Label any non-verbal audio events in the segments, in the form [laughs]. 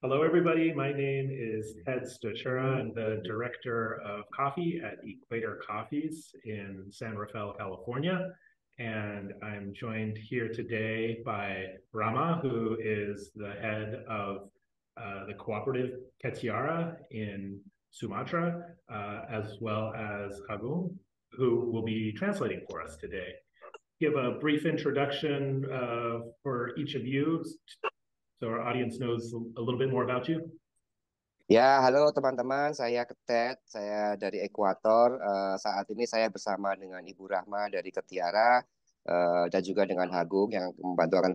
Hello, everybody. My name is Ted Stachura. I'm the director of coffee at Equator Coffees in San Rafael, California. And I'm joined here today by Rama, who is the head of uh, the cooperative Ketiara in Sumatra, uh, as well as Agung, who will be translating for us today. Give a brief introduction uh, for each of you so our audience knows a little bit more about you. Ya, halo teman-teman, saya Ketet, saya dari Ekuator. Uh, saat ini saya bersama dengan Ibu Rahma dari Ketiara uh, dan juga dengan Hagung yang membantu akan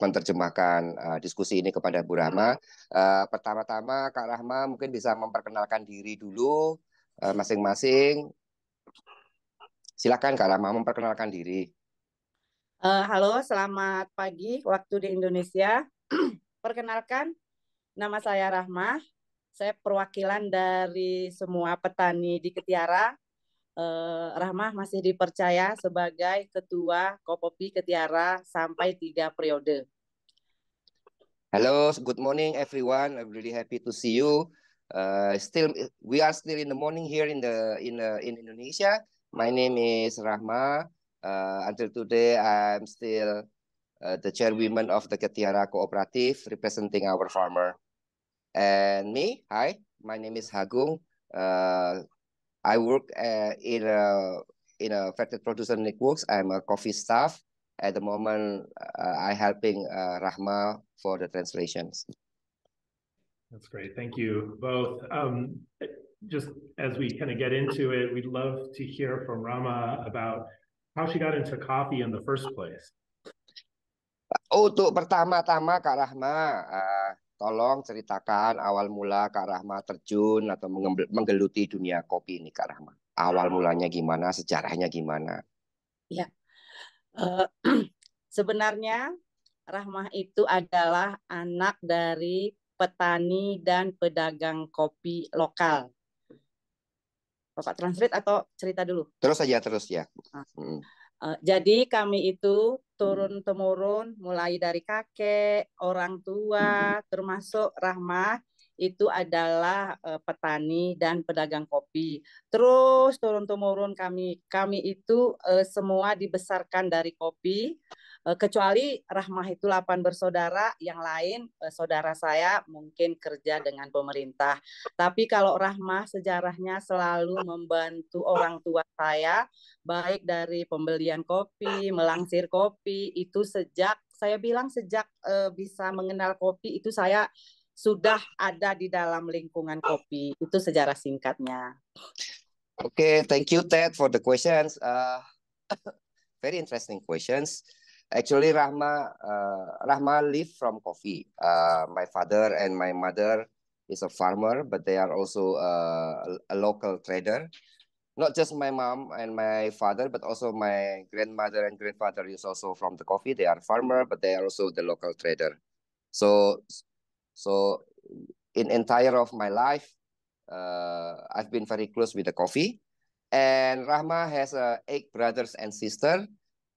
menerjemahkan uh, diskusi ini kepada Bu Rahma. Uh, pertama-tama Kak Rahma mungkin bisa memperkenalkan diri dulu masing masing-masing. Silakan Kak Rahma memperkenalkan diri. Uh, halo, selamat pagi waktu di Indonesia. [clears throat] Perkenalkan, nama saya Rahma. Saya perwakilan dari semua petani di Ketiara. Eh, Rahma masih dipercaya sebagai ketua Kopopi Ketiara sampai tiga periode. Halo, good morning everyone. I'm really happy to see you. Uh, still, we are still in the morning here in the in the, in Indonesia. My name is Rahma. Uh, until today, I'm still uh, the chairwoman of the Ketiara Cooperative representing our farmer. And me, hi, my name is Hagung. Uh, I work uh, in a in a factory producer networks. I'm a coffee staff. At the moment, uh, I'm helping uh, Rahma for the translations. That's great. Thank you both. Um, just as we kind of get into it, we'd love to hear from Rama about how she got into coffee in the first place. Oh, untuk pertama-tama Kak Rahma, uh, tolong ceritakan awal mula Kak Rahma terjun atau menggeluti dunia kopi ini Kak Rahma. Awal mulanya gimana, sejarahnya gimana? Ya, uh, [clears throat] sebenarnya Rahma itu adalah anak dari petani dan pedagang kopi lokal. Bapak translate atau cerita dulu? Terus saja, terus ya. Ah. Hmm. Eh, jadi kami itu turun hmm. temurun mulai dari kakek, orang tua, hmm. termasuk Rahma itu adalah eh, petani dan pedagang kopi. Terus turun temurun kami kami itu eh, semua dibesarkan dari kopi. Eh, kecuali Rahmah itu delapan bersaudara, yang lain eh, saudara saya mungkin kerja dengan pemerintah. Tapi kalau Rahmah sejarahnya selalu membantu orang tua saya, baik dari pembelian kopi, melangsir kopi, itu sejak saya bilang sejak eh, bisa mengenal kopi itu saya sudah ada di dalam lingkungan kopi. Itu sejarah singkatnya. Oke, okay, thank you Ted for the questions. Uh, [coughs] very interesting questions. Actually, Rahma uh, Rahma live from coffee. Uh, my father and my mother is a farmer, but they are also uh, a local trader. Not just my mom and my father, but also my grandmother and grandfather is also from the coffee. They are farmer, but they are also the local trader. So, so in entire of my life, uh, I've been very close with the coffee. And Rahma has uh, eight brothers and sister.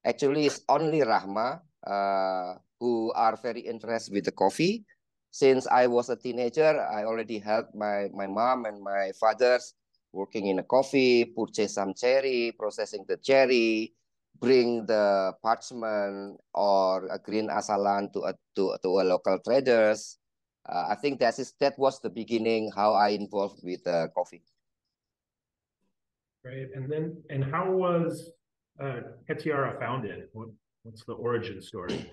Actually, it's only Rahma uh, who are very interested with the coffee. Since I was a teenager, I already helped my, my mom and my fathers working in a coffee, purchase some cherry, processing the cherry, bring the parchment or a green asalan to a, to, to a local traders. Uh, I think that is that was the beginning how I involved with uh, coffee. Right, and then and how was uh, Ketiara founded? What, what's the origin story?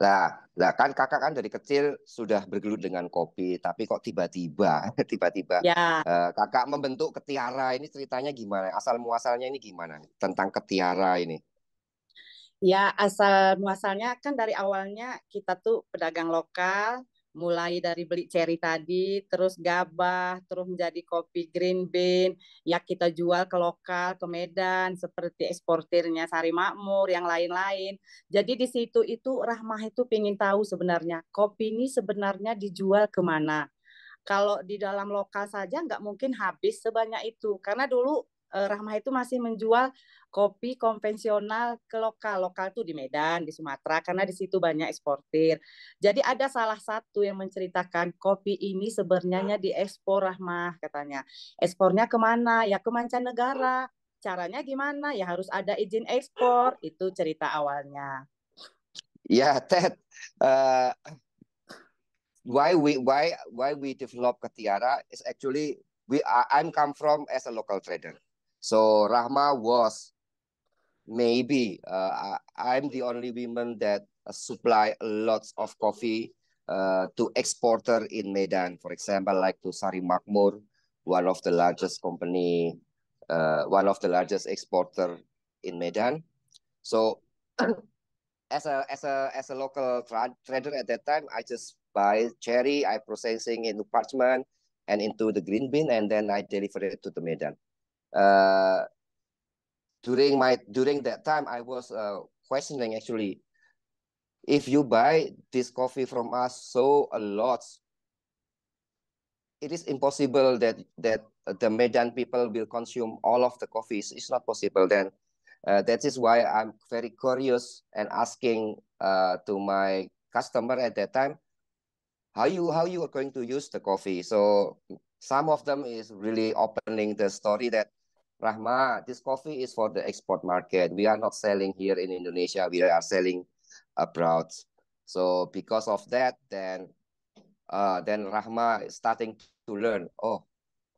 Nah, nah kan kakak kan dari kecil sudah bergelut dengan kopi, tapi kok tiba-tiba, [laughs] tiba-tiba yeah. Ya. uh, kakak membentuk Ketiara ini ceritanya gimana? Asal muasalnya ini gimana tentang Ketiara ini? Ya asal muasalnya kan dari awalnya kita tuh pedagang lokal, mulai dari beli cherry tadi, terus gabah, terus menjadi kopi green bean, ya kita jual ke lokal, ke Medan, seperti eksportirnya Sari Makmur, yang lain-lain. Jadi di situ itu Rahmah itu ingin tahu sebenarnya kopi ini sebenarnya dijual kemana. Kalau di dalam lokal saja nggak mungkin habis sebanyak itu. Karena dulu Eh, Rahma itu masih menjual kopi konvensional ke lokal. Lokal itu di Medan, di Sumatera karena di situ banyak eksportir. Jadi ada salah satu yang menceritakan kopi ini sebenarnya diekspor Rahmah katanya. Ekspornya kemana? Ya ke mancanegara. Caranya gimana? Ya harus ada izin ekspor. Itu cerita awalnya. Ya, Ted. Uh, why we why why we develop Ketiara is actually we are, I'm come from as a local trader. So Rahma was maybe uh, I, am the only woman that supply lots of coffee uh, to exporter in Medan, for example, like to Sari Makmur, one of the largest company, uh, one of the largest exporter in Medan. So [clears throat] as a as a as a local tra trader at that time, I just buy cherry, I processing into parchment and into the green bin, and then I deliver it to the Medan. Uh, during my during that time, I was uh, questioning actually, if you buy this coffee from us so a lot, it is impossible that that the Medan people will consume all of the coffees. It's not possible. Then uh, that is why I'm very curious and asking uh, to my customer at that time how you how you are going to use the coffee. So some of them is really opening the story that Rahma, this coffee is for the export market. We are not selling here in Indonesia. We are selling abroad. So because of that, then uh, then Rahma is starting to learn. Oh,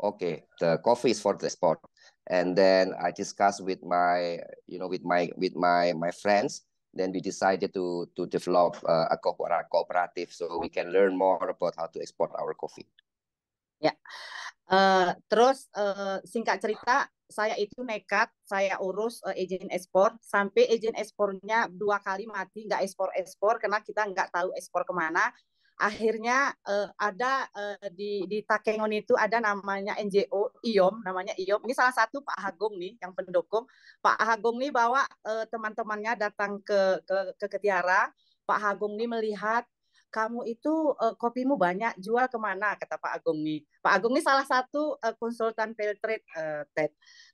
okay, the coffee is for the export. And then I discussed with my, you know, with my with my my friends. Then we decided to to develop uh, a cooperative so we can learn more about how to export our coffee. Ya, yeah. uh, terus uh, singkat cerita saya itu nekat, saya urus uh, eh, agent ekspor sampai agent ekspornya dua kali mati nggak ekspor ekspor karena kita nggak tahu ekspor kemana. Akhirnya uh, ada uh, di di Takengon itu ada namanya NGO IOM, namanya IOM. Ini salah satu Pak Agung nih yang pendukung. Pak Agung nih bawa uh, teman-temannya datang ke ke ke Ketiara. Pak Agung nih melihat kamu itu uh, kopimu banyak jual kemana kata Pak Agung nih Pak Agung ini salah satu uh, konsultan field trade uh,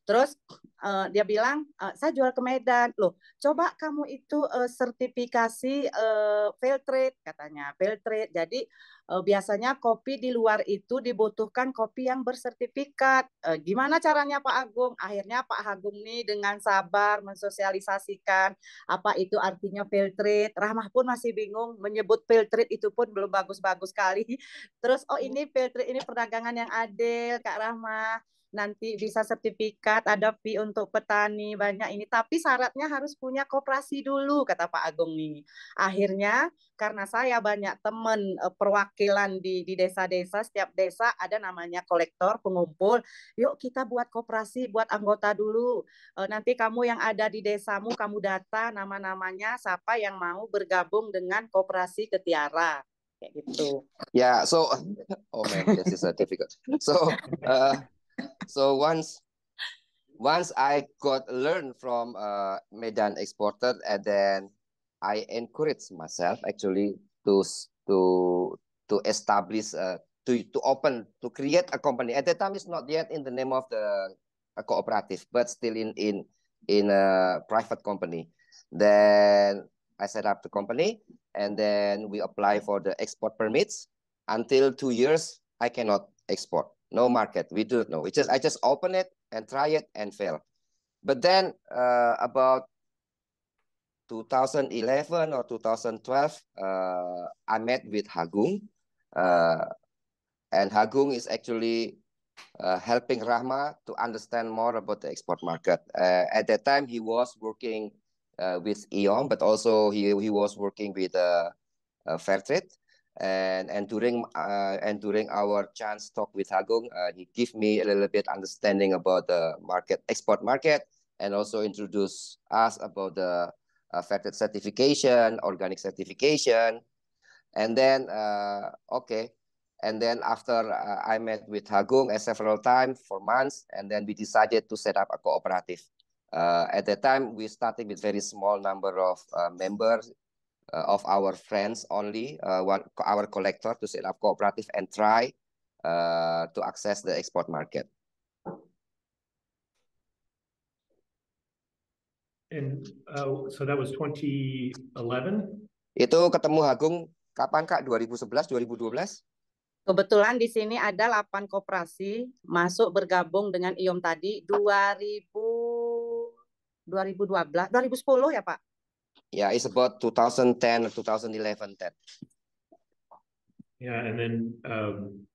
Terus uh, dia bilang, uh, saya jual ke Medan. Loh, coba kamu itu uh, sertifikasi uh, fail trade katanya, fail trade. Jadi uh, biasanya kopi di luar itu dibutuhkan kopi yang bersertifikat. Uh, gimana caranya Pak Agung? Akhirnya Pak Agung nih dengan sabar mensosialisasikan apa itu artinya fail trade. Rahmah pun masih bingung menyebut fail trade itu pun belum bagus-bagus sekali. [laughs] Terus oh ini fail trade ini perdagangan yang adil Kak Rahmah nanti bisa sertifikat, ada fee untuk petani banyak ini. Tapi syaratnya harus punya koperasi dulu, kata Pak Agung ini. Akhirnya karena saya banyak teman eh, perwakilan di di desa-desa, setiap desa ada namanya kolektor, pengumpul. Yuk kita buat koperasi, buat anggota dulu. Eh, nanti kamu yang ada di desamu, kamu data nama-namanya siapa yang mau bergabung dengan koperasi Ketiara kayak gitu. Ya, yeah, so oh man, this is So uh, so once once I got learn from uh, Medan exporter, and then I encourage myself actually to to to establish uh, to to open to create a company. At that time, it's not yet in the name of the cooperative, but still in in in a private company. Then I set up the company, and then we apply for the export permits. Until two years, I cannot export, no market. We don't know. It just I just open it and try it and fail. But then uh, about 2011 or 2012, uh, I met with Hagung. Uh, and Hagung is actually uh, helping Rahma to understand more about the export market. Uh, at that time, he was working uh, with E.ON, but also he, he was working with uh, uh Fairtrade and and during uh, and during our chance talk with Hagong, uh, he gave me a little bit understanding about the market export market and also introduce us about the uh, affected certification, organic certification, and then uh, okay, and then after uh, I met with Hagong uh, several times for months, and then we decided to set up a cooperative. Uh, at that time, we started with very small number of members, uh, of our friends only, uh, one, our collector to set up cooperative and try uh, to access the export market. And uh, so that was 2011. Itu ketemu Agung kapan Kak? 2011, 2012? Kebetulan di sini ada 8 koperasi masuk bergabung dengan IOM tadi 2000 2012, 2010 ya Pak? Yeah, it's about 2010 or 2011, then. Yeah, and then um,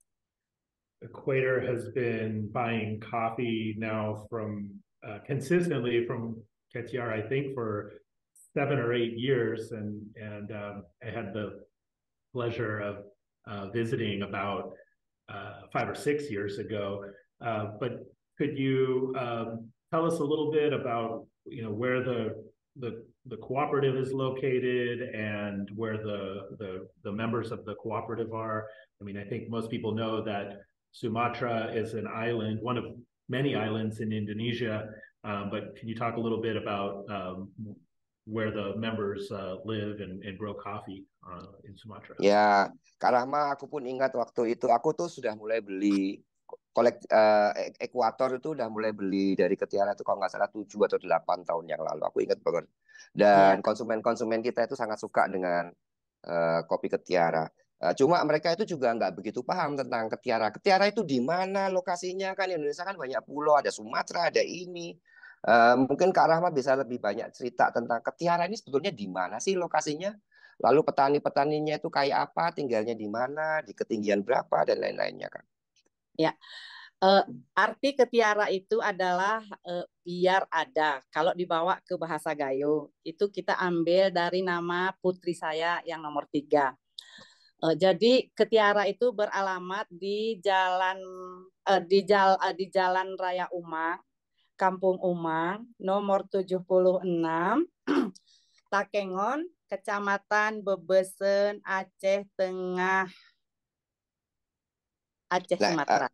Equator has been buying coffee now from uh, consistently from Ketiar, I think, for seven or eight years, and and um, I had the pleasure of uh, visiting about uh, five or six years ago. Uh, but could you um, tell us a little bit about you know where the the the cooperative is located and where the, the, the members of the cooperative are. I mean, I think most people know that Sumatra is an island, one of many islands in Indonesia. Um, but can you talk a little bit about um, where the members uh, live and, and grow coffee uh, in Sumatra? Yeah, Kak aku pun ingat waktu itu aku tuh sudah mulai beli kolek uh, eh, e-, Ekuator itu udah mulai beli dari Ketiara itu kalau nggak salah tujuh atau delapan tahun yang lalu. Aku ingat banget. Dan iya. konsumen-konsumen yeah. kita itu sangat suka dengan uh, kopi Ketiara. Uh, cuma mereka itu juga nggak begitu paham tentang Ketiara. Ketiara itu di mana lokasinya kan Indonesia kan banyak pulau, ada Sumatera, ada ini. Uh, mungkin Kak Rahma bisa lebih banyak cerita tentang Ketiara ini sebetulnya di mana sih lokasinya? Lalu petani-petaninya itu kayak apa, tinggalnya di mana, di ketinggian berapa dan lain-lainnya kan. Ya. Uh, arti ketiara itu adalah uh, biar ada. Kalau dibawa ke bahasa Gayo, itu kita ambil dari nama putri saya yang nomor tiga. Uh, jadi ketiara itu beralamat di jalan uh, di jal uh, di jalan raya Umang, Kampung Umang, nomor 76, Takengon, Kecamatan Bebesen, Aceh Tengah, Aceh nah, Sumatera. Ah,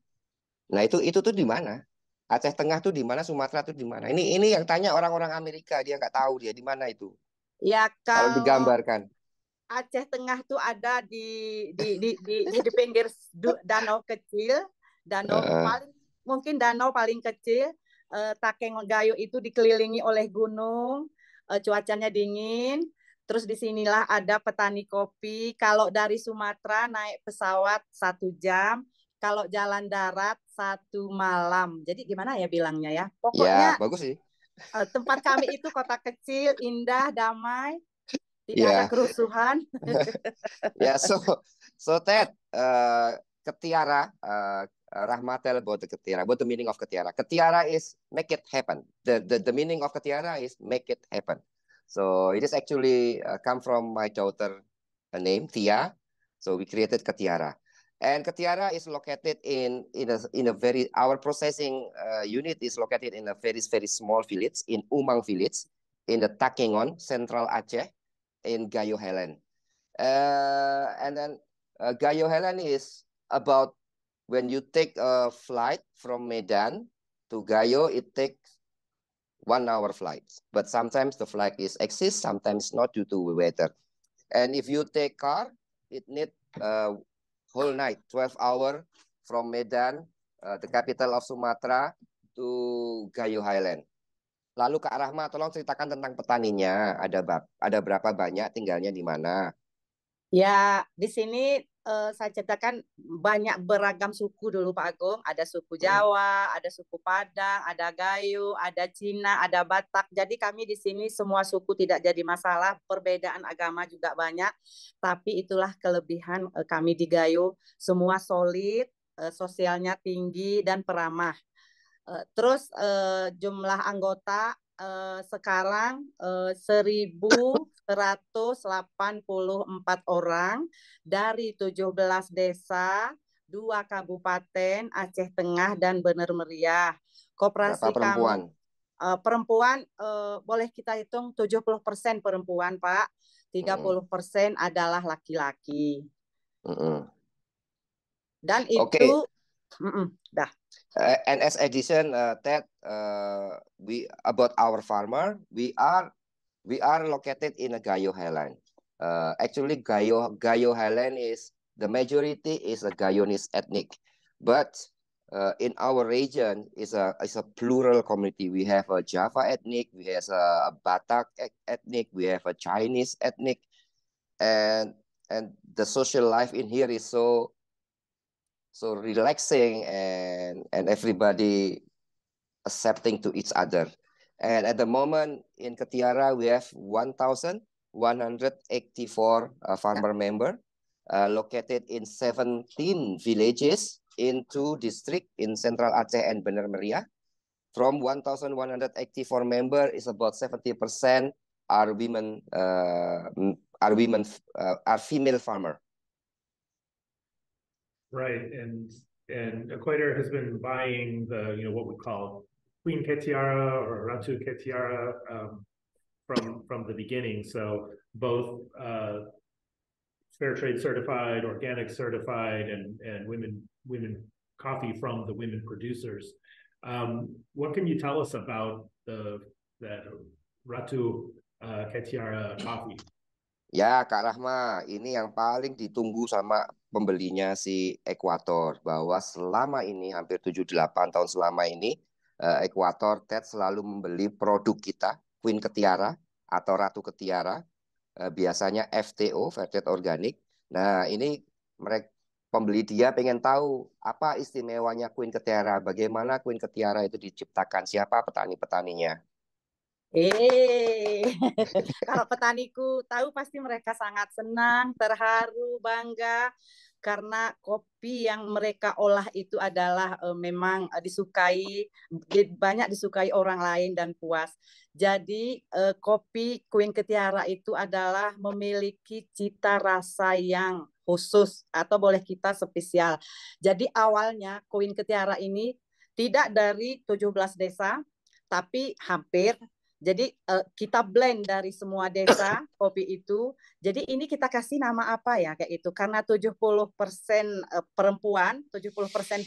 nah itu itu tuh di mana? Aceh Tengah tuh di mana? Sumatera tuh di mana? Ini ini yang tanya orang-orang Amerika dia nggak tahu dia di mana itu. Ya kalau, kalau digambarkan. Aceh Tengah tuh ada di di di di, di, di pinggir danau kecil, danau uh. paling mungkin danau paling kecil. Uh, eh, Takeng Gayo itu dikelilingi oleh gunung, uh, cuacanya dingin. Terus di sinilah ada petani kopi. Kalau dari Sumatera naik pesawat satu jam, kalau jalan darat satu malam. Jadi gimana ya bilangnya ya? ya Pokoknya ya, bagus sih. Eh, tempat kami itu kota kecil, indah, damai, tidak ya. ada kerusuhan. [laughs] ya, so so Ted, uh, Ketiara, uh, eh, Rahmatel buat the Ketiara, about the meaning of Ketiara. Ketiara is make it happen. The the, the meaning of Ketiara is make it happen. So it is actually uh, come from my daughter, her name Tia. So we created Ketiara. And Katiara is located in in a in a very our processing uh, unit is located in a very very small village in Umang village in the Takengon Central Aceh in Gayo Helen. Uh, and then uh, Gayo Helen is about when you take a flight from Medan to Gayo, it takes one hour flight. But sometimes the flight is exists, sometimes not due to weather. And if you take car, it need uh, whole night, 12 hour from Medan, uh, the capital of Sumatra, to Gayo Highland. Lalu Kak Rahma, tolong ceritakan tentang petaninya. Ada ada berapa banyak tinggalnya di mana? Ya, di sini uh, saya ceritakan banyak beragam suku dulu Pak Agung. Ada suku hmm. Jawa, ada suku Padang, ada Gayo, ada Cina, ada Batak. Jadi kami di sini semua suku tidak jadi masalah. Perbedaan agama juga banyak, tapi itulah kelebihan uh, kami di Gayo. Semua solid, uh, sosialnya tinggi dan peramah. Uh, terus uh, jumlah anggota Eh, sekarang eh, uh, 1.184 orang dari 17 desa, dua kabupaten Aceh Tengah dan Bener Meriah. Koperasi Berapa perempuan? uh, perempuan uh, boleh kita hitung 70% perempuan, Pak. 30% persen mm. adalah laki-laki. Mm -mm. Dan itu okay. mm -mm, dah. Uh, and as addition, uh, that uh, we about our farmer, we are we are located in a Gayo Highland. Uh, actually, Gayo Gayo Highland is the majority is a Gayonese ethnic, but uh, in our region is a is a plural community. We have a Java ethnic, we have a Batak ethnic, we have a Chinese ethnic, and and the social life in here is so so relaxing and and everybody accepting to each other and at the moment in Ketiara we have 1184 uh, farmer member uh, located in 17 villages in two districts in Central Aceh and Benar Meriah from 1184 member is about 70% are women uh, are women uh, are female farmer Right. And and Equator has been buying the, you know, what we call Queen Ketiara or Ratu Ketiara um, from from the beginning. So both uh, fair trade certified, organic certified, and and women women coffee from the women producers. Um, what can you tell us about the that Ratu uh, Ketiara coffee? Ya, Kak Rahma, ini yang paling ditunggu sama pembelinya si Ekuator bahwa selama ini hampir 78 tahun selama ini uh, Ekuator TED selalu membeli produk kita Queen Ketiara atau Ratu Ketiara eh, biasanya FTO fair Organic. Nah, ini mereka pembeli dia pengen tahu apa istimewanya Queen Ketiara, bagaimana Queen Ketiara itu diciptakan, siapa petani-petaninya. Eh, [laughs] kalau petaniku tahu pasti mereka sangat senang, terharu, bangga karena kopi yang mereka olah itu adalah e, memang eh, disukai banyak disukai orang lain dan puas. Jadi e, kopi Queen Ketiara itu adalah memiliki cita rasa yang khusus atau boleh kita spesial. Jadi awalnya Queen Ketiara ini tidak dari 17 desa tapi hampir jadi uh, kita blend dari semua desa [coughs] kopi itu. Jadi ini kita kasih nama apa ya kayak itu. Karena 70% eh, perempuan, 70%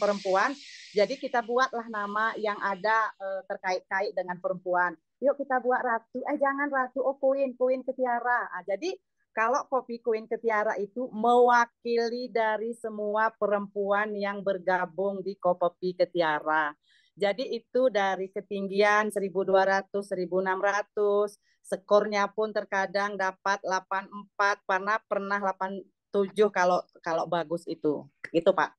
perempuan. Jadi kita buatlah nama yang ada uh, terkait-kait dengan perempuan. Yuk kita buat ratu. Eh jangan ratu, oh queen, queen ketiara. Nah, jadi kalau kopi queen ketiara itu mewakili dari semua perempuan yang bergabung di kopi ketiara. Jadi itu dari ketinggian 1200, 1600, skornya pun terkadang dapat 84, pernah pernah 87 kalau kalau bagus itu. Itu, Pak.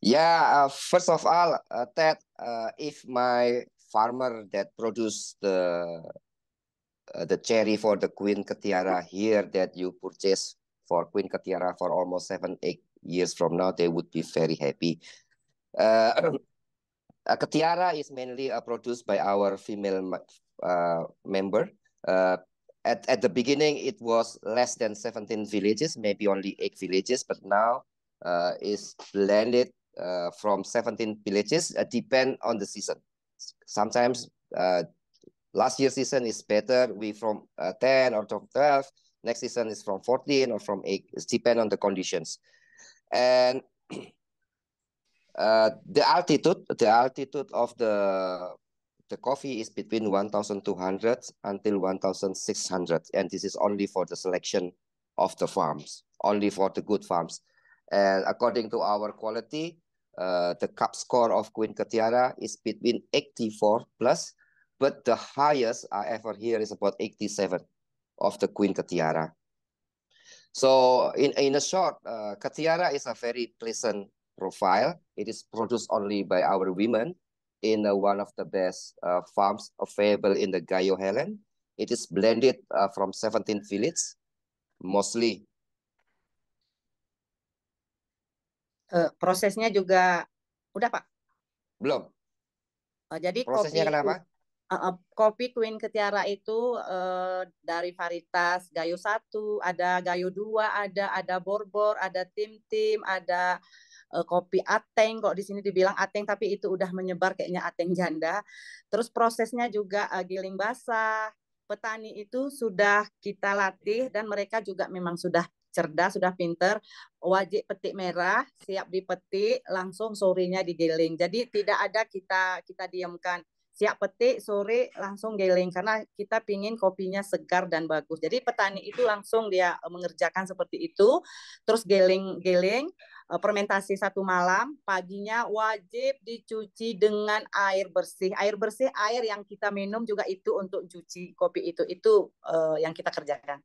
Yeah, ya, uh, first of all, uh, Ted, uh, if my farmer that produce the uh, the cherry for the Queen Ketiara here that you purchase for Queen Ketiara for almost seven, eight years from now, they would be very happy. Uh, [clears throat] Uh, Katiara is mainly uh, produced by our female uh, member. Uh, at, at the beginning, it was less than 17 villages, maybe only eight villages, but now uh, is blended uh, from 17 villages, uh, depend on the season. Sometimes uh, last year season is better, we from uh, 10 or 12, next season is from 14 or from 8, it depend on the conditions. And uh, the altitude, the altitude of the the coffee is between 1,200 until 1,600, and this is only for the selection of the farms, only for the good farms. And according to our quality, uh, the cup score of Queen Katiara is between 84 plus, but the highest I ever hear is about 87 of the Queen Katiara. So in, in a short, uh, Katiara is a very pleasant profile. It is produced only by our women in uh, one of the best uh, farms available in the Gayo Helen. It is blended uh, from 17 villages, mostly. Uh, prosesnya juga udah Pak? Belum. Uh, jadi prosesnya kopi, kenapa? Uh, uh, kopi Queen Ketiara itu uh, dari varietas Gayo 1, ada Gayo 2, ada ada Borbor, ada Tim Tim, ada uh, kopi ateng kok di sini dibilang ateng tapi itu udah menyebar kayaknya ateng janda terus prosesnya juga uh, giling basah petani itu sudah kita latih dan mereka juga memang sudah cerdas, sudah pinter, wajib petik merah, siap dipetik, langsung sorenya digiling. Jadi tidak ada kita kita diamkan. Siap petik, sore langsung giling karena kita pingin kopinya segar dan bagus. Jadi petani itu langsung dia eh, mengerjakan seperti itu, terus giling-giling Eh, fermentasi satu malam, paginya wajib dicuci dengan air bersih. Air bersih, air yang kita minum juga itu untuk cuci kopi itu. Itu uh, yang kita kerjakan.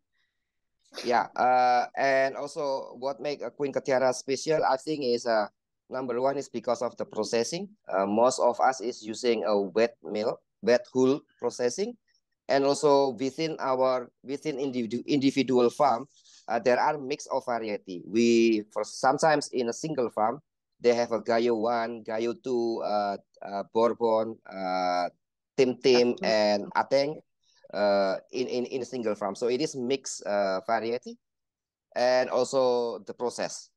Yeah, ya, uh, and also what make a Queen Ketiara special, I think, is uh, number one is because of the processing. Uh, most of us is using a wet mill, wet hull processing, and also within our within individual farm, uh, there are mix of variety. We for sometimes in a single farm they have a Gayo one, Gayo two, uh, uh, Bourbon, uh, Tim Tim, and Ateng uh, in in in a single farm. So it is mixed uh, variety, and also the process.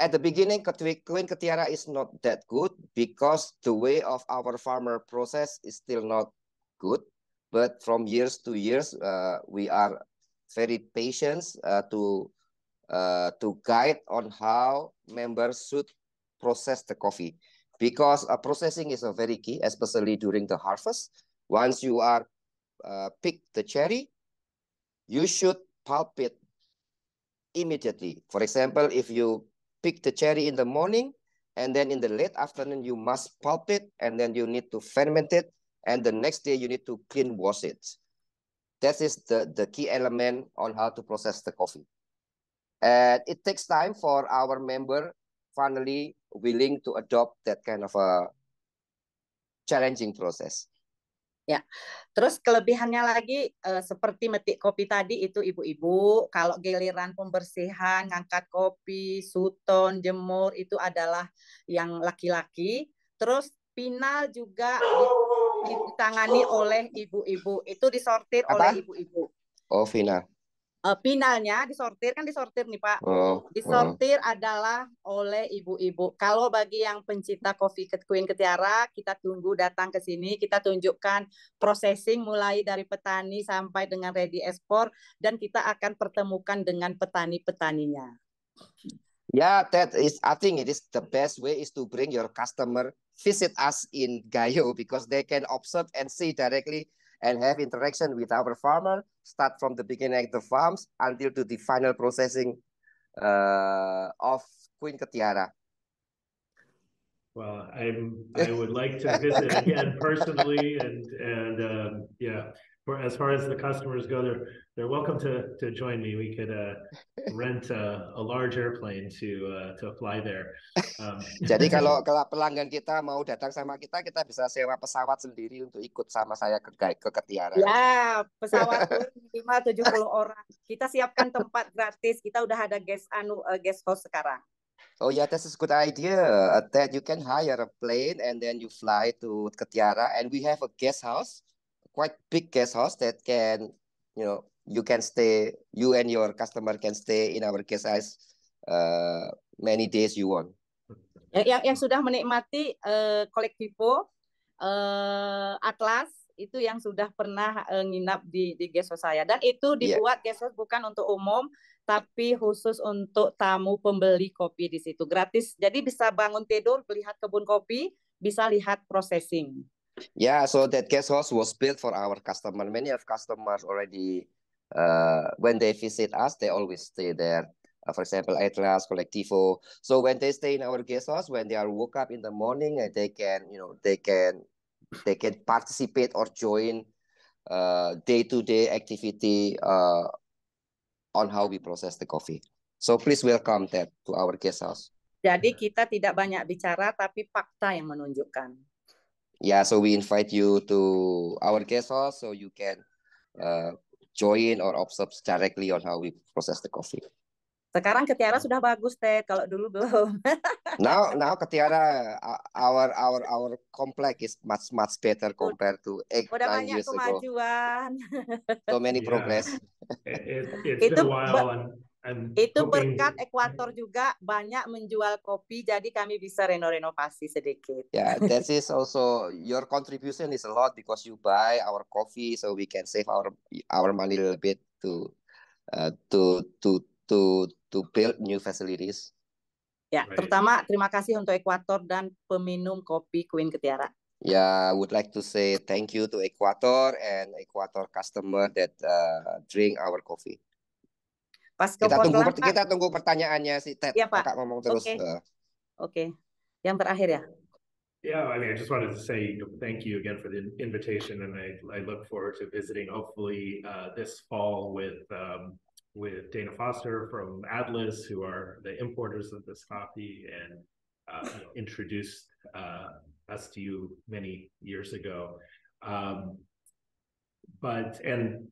At the beginning, Queen Ketiara is not that good because the way of our farmer process is still not good. But from years to years, uh, we are very patients uh, to uh, to guide on how members should process the coffee because uh, processing is a very key, especially during the harvest. Once you are uh, pick the cherry, you should pulp it immediately. For example, if you pick the cherry in the morning and then in the late afternoon, you must pulp it and then you need to ferment it. And the next day you need to clean wash it. That is the, the key element on how to process the coffee. And it takes time for our member finally willing to adopt that kind of a challenging process. Ya, terus kelebihannya lagi uh, seperti metik kopi tadi itu ibu-ibu, kalau giliran pembersihan, ngangkat kopi, suton, jemur itu adalah yang laki-laki. Terus final juga ditangani oleh ibu-ibu. Itu disortir Apa? oleh ibu-ibu. Oh, final. Uh, eh, finalnya disortir kan disortir nih Pak. Oh, oh. disortir oh. adalah oleh ibu-ibu. Kalau bagi yang pencinta kopi Queen Ketiara, kita tunggu datang ke sini, kita tunjukkan processing mulai dari petani sampai dengan ready ekspor dan kita akan pertemukan dengan petani-petaninya. Yeah, that is. I think it is the best way is to bring your customer visit us in Gayo [laughs] because they can observe and see directly and have interaction with our farmer, start from the beginning of the farms until to the final processing uh, of Queen Katiara. Well, I'm, I would like to visit again [laughs] personally, and and um, yeah, for as far as the customers go, they're they're welcome to to join me. We could uh, rent a, a large airplane to uh, to fly there. Um, [laughs] Jadi [laughs] kalau kalau pelanggan kita mau datang sama kita, kita bisa sewa pesawat sendiri untuk ikut sama saya ke ke Ketiara. Ya, pesawat lima tujuh puluh orang. Kita siapkan tempat gratis. Kita udah ada guest anu uh, guest host sekarang. Oh yeah, that's a good idea. Uh, That you can hire a plane and then you fly to Ketiara, and we have a guest house quite big guest house that can you know you can stay you and your customer can stay in our guest house uh, many days you want. Yang ya, yang sudah menikmati uh, kolektivo uh, Atlas itu yang sudah pernah uh, nginap di di guest house saya dan itu ya. dibuat yeah. guest house bukan untuk umum tapi khusus untuk tamu pembeli kopi di situ gratis jadi bisa bangun tidur melihat kebun kopi bisa lihat processing Yeah, so that guest house was built for our customer. Many of customers already, uh, when they visit us, they always stay there. Uh, for example, Atlas, Collectivo. So when they stay in our guest house, when they are woke up in the morning, and they can, you know, they can, they can participate or join uh, day-to-day activity uh, on how we process the coffee. So please welcome that to our guest house. Jadi kita tidak banyak bicara, tapi fakta yang menunjukkan. yeah, so we invite you to our guest hall so you can uh, join or observe directly on how we process the coffee. Sekarang Ketiara sudah bagus teh, kalau dulu belum. [laughs] now now Ketiara uh, our our our complex is much much better compared to eight Udah banyak years kemajuan. ago. So many yeah. progress. It, it's been a while I'm kan, itu berkat Ekuator juga banyak menjual kopi, jadi kami bisa reno-renovasi sedikit. Yeah, that is also your contribution is a lot because you buy our coffee, so we can save our our money a little bit to uh, to to to to build new facilities. Ya, yeah, right. terutama terima kasih untuk Ekuator dan peminum kopi Queen Ketiara. Yeah, I would like to say thank you to Ekuator and Ekuator customer that uh, drink our coffee. Pas ke kita tunggu, kita tunggu pertanyaannya si Ted. Ya, Pak. ngomong terus. Oke. Okay. Uh. Eh. Okay. Yang terakhir ya. Yeah, I mean, I just wanted to say thank you again for the invitation, and I, I look forward to visiting hopefully uh, this fall with um, with Dana Foster from Atlas, who are the importers of this coffee, and uh, introduced uh, us to you many years ago. Um, but and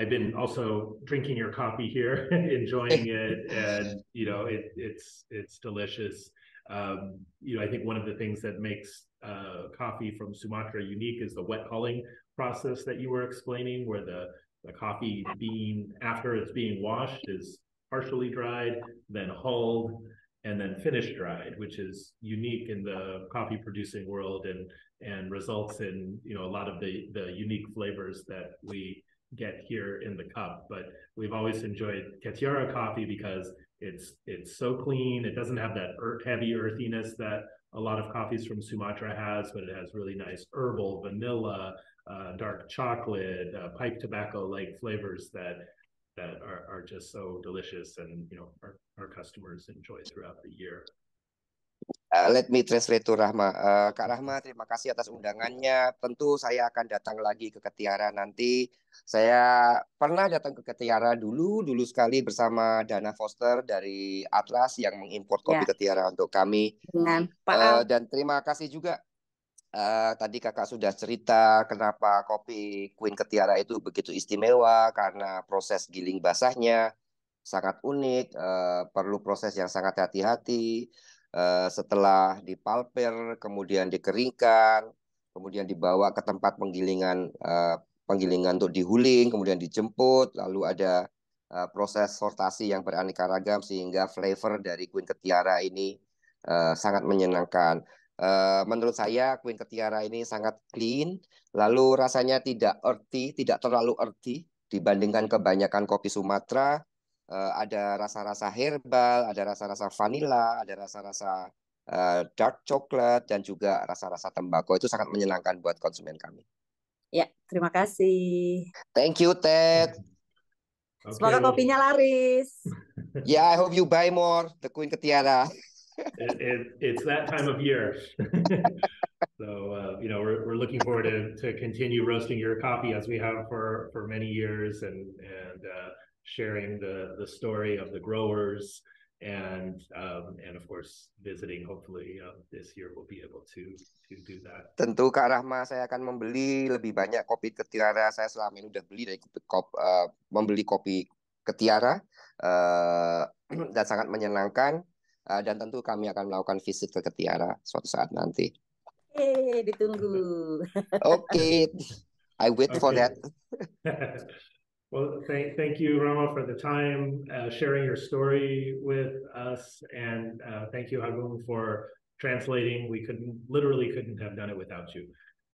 I've been also drinking your coffee here, [laughs] enjoying it, and you know it, it's it's delicious. Um, you know, I think one of the things that makes uh, coffee from Sumatra unique is the wet hulling process that you were explaining, where the the coffee bean after it's being washed is partially dried, then hulled, and then finished dried, which is unique in the coffee producing world and and results in you know a lot of the the unique flavors that we get here in the cup. But we've always enjoyed Ketiara coffee because it's it's so clean. It doesn't have that earth, heavy earthiness that a lot of coffees from Sumatra has, but it has really nice herbal, vanilla, uh, dark chocolate, uh, pipe tobacco like flavors that that are, are just so delicious and you know our, our customers enjoy throughout the year. Eh, let me translate to Rahma. Uh, Kak Rahma, terima kasih atas undangannya. Tentu saya akan datang lagi ke Ketiara nanti. Saya pernah datang ke Ketiara dulu, dulu sekali bersama Dana Foster dari Atlas yang mengimpor kopi ya. Ketiara untuk kami. Dengan ya, Pak Uh, dan terima kasih juga Uh, tadi kakak sudah cerita kenapa kopi Queen Ketiara itu begitu istimewa karena proses giling basahnya sangat unik, uh, perlu proses yang sangat hati-hati. Eh, setelah dipalper, kemudian dikeringkan, kemudian dibawa ke tempat penggilingan eh, penggilingan untuk dihuling, kemudian dijemput, lalu ada eh, proses sortasi yang beraneka ragam sehingga flavor dari Queen Ketiara ini sangat menyenangkan. Menurut saya Queen Ketiara ini sangat clean, lalu rasanya tidak earthy, tidak terlalu earthy dibandingkan kebanyakan kopi Sumatera Eh, ada rasa-rasa herbal, ada rasa-rasa vanilla, ada rasa-rasa uh, dark chocolate dan juga rasa-rasa tembakau itu sangat menyenangkan buat konsumen kami. Ya, terima kasih. Thank you, Ted. Okay. Semoga kopinya laris. [laughs] yeah, I hope you buy more. The Queen Ketiara. it, it, it's that time of year. [laughs] so uh, you know we're, we're looking forward to, to continue roasting your coffee as we have for for many years and and uh, sharing the the story of the growers and um, and of course visiting hopefully uh, this year we'll be able to to do that. Tentu Kak Rahma saya akan membeli lebih banyak kopi ketiara saya selama ini udah beli dari kopi, kopi uh, membeli kopi ketiara uh, [clears throat] dan sangat menyenangkan uh, dan tentu kami akan melakukan visit ke ketiara suatu saat nanti. Yeay, ditunggu. Oke. Okay. I wait okay. for that. [laughs] Well, thank, thank you, Rama, for the time, uh, sharing your story with us. And uh, thank you, Hagun, for translating. We couldn't, literally couldn't have done it without you.